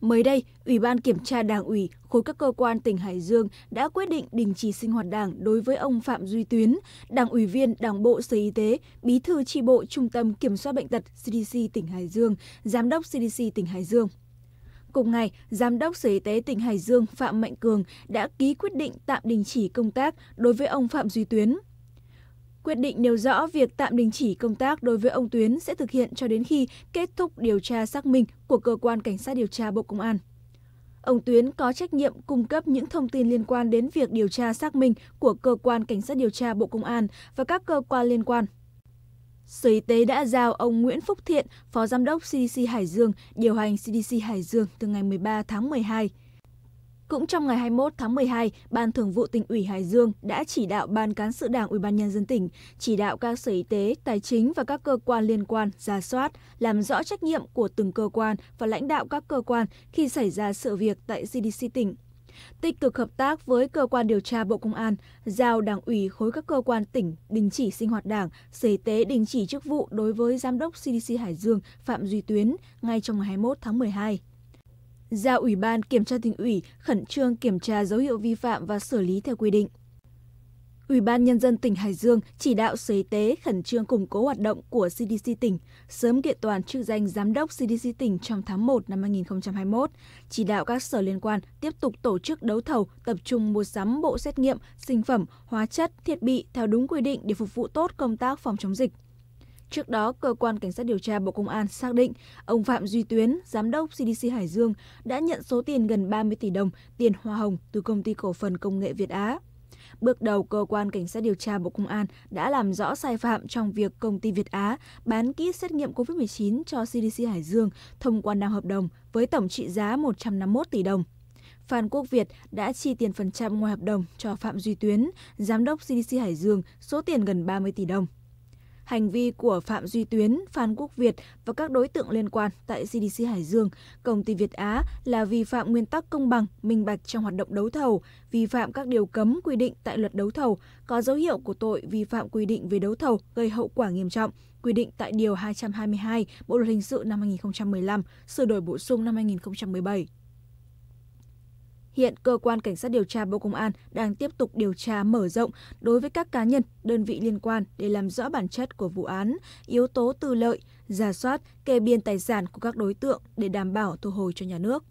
Mới đây, Ủy ban Kiểm tra Đảng ủy khối các cơ quan tỉnh Hải Dương đã quyết định đình chỉ sinh hoạt đảng đối với ông Phạm Duy Tuyến, Đảng ủy viên Đảng bộ Sở Y tế, Bí thư tri bộ Trung tâm Kiểm soát bệnh tật CDC tỉnh Hải Dương, Giám đốc CDC tỉnh Hải Dương. Cùng ngày, Giám đốc Sở Y tế tỉnh Hải Dương Phạm Mạnh Cường đã ký quyết định tạm đình chỉ công tác đối với ông Phạm Duy Tuyến, Quyết định nêu rõ việc tạm đình chỉ công tác đối với ông Tuyến sẽ thực hiện cho đến khi kết thúc điều tra xác minh của cơ quan cảnh sát điều tra Bộ Công an. Ông Tuyến có trách nhiệm cung cấp những thông tin liên quan đến việc điều tra xác minh của cơ quan cảnh sát điều tra Bộ Công an và các cơ quan liên quan. Sở Y tế đã giao ông Nguyễn Phúc Thiện, Phó Giám đốc CDC Hải Dương, điều hành CDC Hải Dương từ ngày 13 tháng 12. Cũng trong ngày 21 tháng 12, Ban Thường vụ tỉnh ủy Hải Dương đã chỉ đạo Ban cán sự Đảng Ủy ban nhân dân tỉnh chỉ đạo các sở y tế, tài chính và các cơ quan liên quan ra soát, làm rõ trách nhiệm của từng cơ quan và lãnh đạo các cơ quan khi xảy ra sự việc tại CDC tỉnh. Tích cực hợp tác với cơ quan điều tra Bộ Công an, giao Đảng ủy khối các cơ quan tỉnh đình chỉ sinh hoạt Đảng, Sở Y tế đình chỉ chức vụ đối với Giám đốc CDC Hải Dương Phạm Duy Tuyến ngay trong ngày 21 tháng 12 giao Ủy ban Kiểm tra tỉnh ủy khẩn trương kiểm tra dấu hiệu vi phạm và xử lý theo quy định. Ủy ban Nhân dân tỉnh Hải Dương chỉ đạo Sở Y tế khẩn trương củng cố hoạt động của CDC tỉnh, sớm kiện toàn chức danh Giám đốc CDC tỉnh trong tháng 1 năm 2021, chỉ đạo các sở liên quan tiếp tục tổ chức đấu thầu tập trung mua sắm bộ xét nghiệm, sinh phẩm, hóa chất, thiết bị theo đúng quy định để phục vụ tốt công tác phòng chống dịch. Trước đó, cơ quan cảnh sát điều tra Bộ Công an xác định ông Phạm Duy Tuyến, giám đốc CDC Hải Dương đã nhận số tiền gần 30 tỷ đồng tiền hoa hồng từ công ty cổ phần công nghệ Việt Á. Bước đầu, cơ quan cảnh sát điều tra Bộ Công an đã làm rõ sai phạm trong việc công ty Việt Á bán kit xét nghiệm COVID-19 cho CDC Hải Dương thông qua năm hợp đồng với tổng trị giá 151 tỷ đồng. Phan Quốc Việt đã chi tiền phần trăm ngoài hợp đồng cho Phạm Duy Tuyến, giám đốc CDC Hải Dương, số tiền gần 30 tỷ đồng hành vi của Phạm Duy Tuyến, Phan Quốc Việt và các đối tượng liên quan tại CDC Hải Dương, công ty Việt Á là vi phạm nguyên tắc công bằng, minh bạch trong hoạt động đấu thầu, vi phạm các điều cấm quy định tại luật đấu thầu, có dấu hiệu của tội vi phạm quy định về đấu thầu gây hậu quả nghiêm trọng, quy định tại Điều 222 Bộ Luật Hình sự năm 2015, sửa đổi bổ sung năm 2017. Hiện cơ quan cảnh sát điều tra Bộ Công an đang tiếp tục điều tra mở rộng đối với các cá nhân, đơn vị liên quan để làm rõ bản chất của vụ án, yếu tố tư lợi, giả soát, kê biên tài sản của các đối tượng để đảm bảo thu hồi cho nhà nước.